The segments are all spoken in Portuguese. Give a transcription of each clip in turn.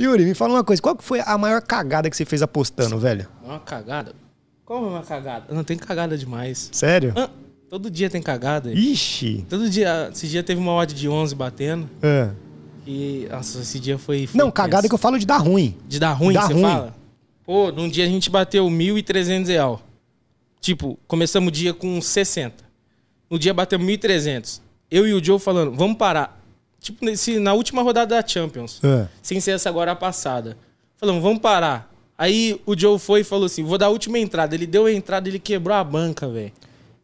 Yuri, me fala uma coisa. Qual que foi a maior cagada que você fez apostando, velho? Uma cagada? Qual é uma cagada? Não tem cagada demais. Sério? Ah, todo dia tem cagada. Ixi. Todo dia. Esse dia teve uma odd de 11 batendo. É. E, nossa, esse dia foi. foi não, cagada penso. que eu falo de dar ruim. De dar ruim, dar você ruim. fala? Pô, num dia a gente bateu 1.300 real. Tipo, começamos o dia com 60. No dia bateu 1.300. Eu e o Joe falando, vamos parar. Tipo, nesse, na última rodada da Champions. É. Sem ser essa agora passada. Falamos, vamos parar. Aí o Joe foi e falou assim: vou dar a última entrada. Ele deu a entrada, ele quebrou a banca, velho.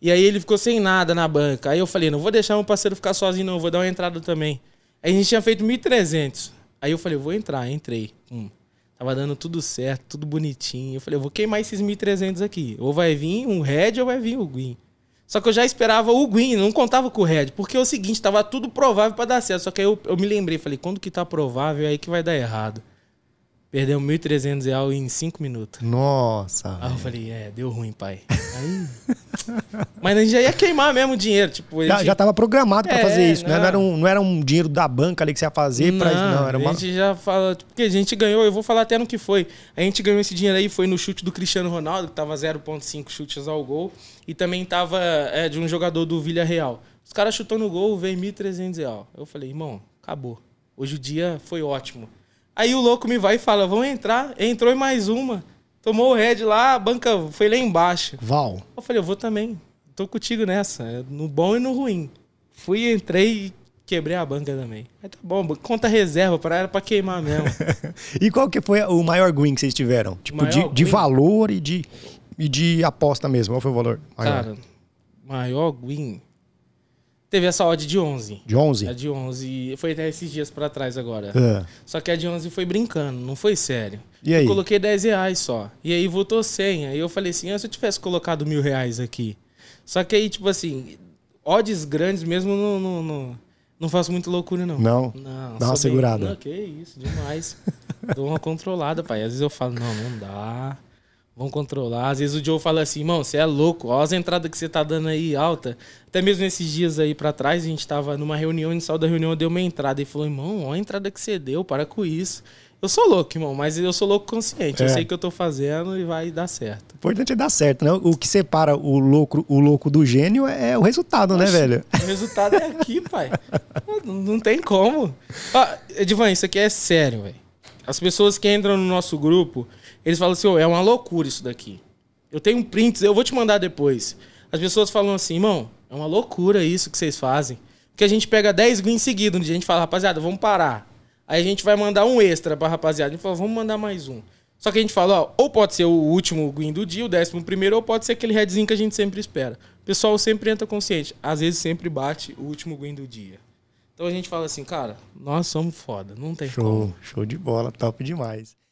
E aí ele ficou sem nada na banca. Aí eu falei: não vou deixar meu parceiro ficar sozinho, não, vou dar uma entrada também. Aí a gente tinha feito 1.300. Aí eu falei: vou entrar, entrei. Hum. Tava dando tudo certo, tudo bonitinho. Eu falei: eu vou queimar esses 1.300 aqui. Ou vai vir um red ou vai vir o green. Só que eu já esperava o Green, não contava com o Red, porque é o seguinte, tava tudo provável para dar certo. Só que aí eu, eu me lembrei, falei, quando que tá provável é aí que vai dar errado perdeu 1.300 reais em 5 minutos. Nossa. Aí eu falei, é, deu ruim, pai. Aí... Mas a gente já ia queimar mesmo o dinheiro. Tipo, já, gente... já tava programado para é, fazer isso, não. Né? não. era um, não era um dinheiro da banca ali que você ia fazer não, pra não. Era uma... A gente já fala, tipo, porque a gente ganhou, eu vou falar até no que foi. A gente ganhou esse dinheiro aí, foi no chute do Cristiano Ronaldo, que tava 0,5 chutes ao gol, e também tava é, de um jogador do Vila Real. Os caras chutou no gol, veio 1.300 reais. Eu falei, irmão, acabou. Hoje o dia foi ótimo. Aí o louco me vai e fala: vamos entrar. Entrou em mais uma. Tomou o red lá, a banca foi lá embaixo. Val. Eu falei: eu vou também. Tô contigo nessa. É no bom e no ruim. Fui, entrei e quebrei a banca também. Aí tá bom, conta reserva, para era pra queimar mesmo. e qual que foi o maior win que vocês tiveram? Tipo, de, de, valor e de, e de aposta mesmo. Qual foi o valor maior? Cara, maior win. Teve essa odd de 11. De 11? A é de 11. Foi até esses dias para trás agora. É. Só que a de 11 foi brincando, não foi sério. E aí? Eu coloquei 10 reais só. E aí voltou 100. Aí eu falei assim, ah, se eu tivesse colocado mil reais aqui. Só que aí, tipo assim, odds grandes mesmo no, no, no não faço muita loucura, não. Não? Não. Dá uma segurada. Não, que isso, demais. Dou uma controlada, pai. Às vezes eu falo, não, não dá. Vão controlar. Às vezes o Joe fala assim, irmão, você é louco, olha as entradas que você tá dando aí alta. Até mesmo nesses dias aí para trás, a gente tava numa reunião, a gente da reunião, deu uma entrada e falou, irmão, olha a entrada que você deu, para com isso. Eu sou louco, irmão, mas eu sou louco consciente. É. Eu sei o que eu tô fazendo e vai dar certo. O importante é dar certo, né? O que separa o louco, o louco do gênio é o resultado, né, velho? O resultado é aqui, pai. Não, não tem como. Ah, Edivan, isso aqui é sério, velho. As pessoas que entram no nosso grupo, eles falam assim: oh, é uma loucura isso daqui. Eu tenho um print eu vou te mandar depois. As pessoas falam assim: irmão, é uma loucura isso que vocês fazem. Porque a gente pega 10 greens seguidos, onde né? a gente fala, rapaziada, vamos parar. Aí a gente vai mandar um extra pra rapaziada. A gente fala, vamos mandar mais um. Só que a gente fala, ó, ou pode ser o último green do dia, o décimo primeiro, ou pode ser aquele redzinho que a gente sempre espera. O pessoal sempre entra consciente. Às vezes sempre bate o último green do dia. Então a gente fala assim, cara, nós somos foda, não tem show, como. Show de bola, top demais.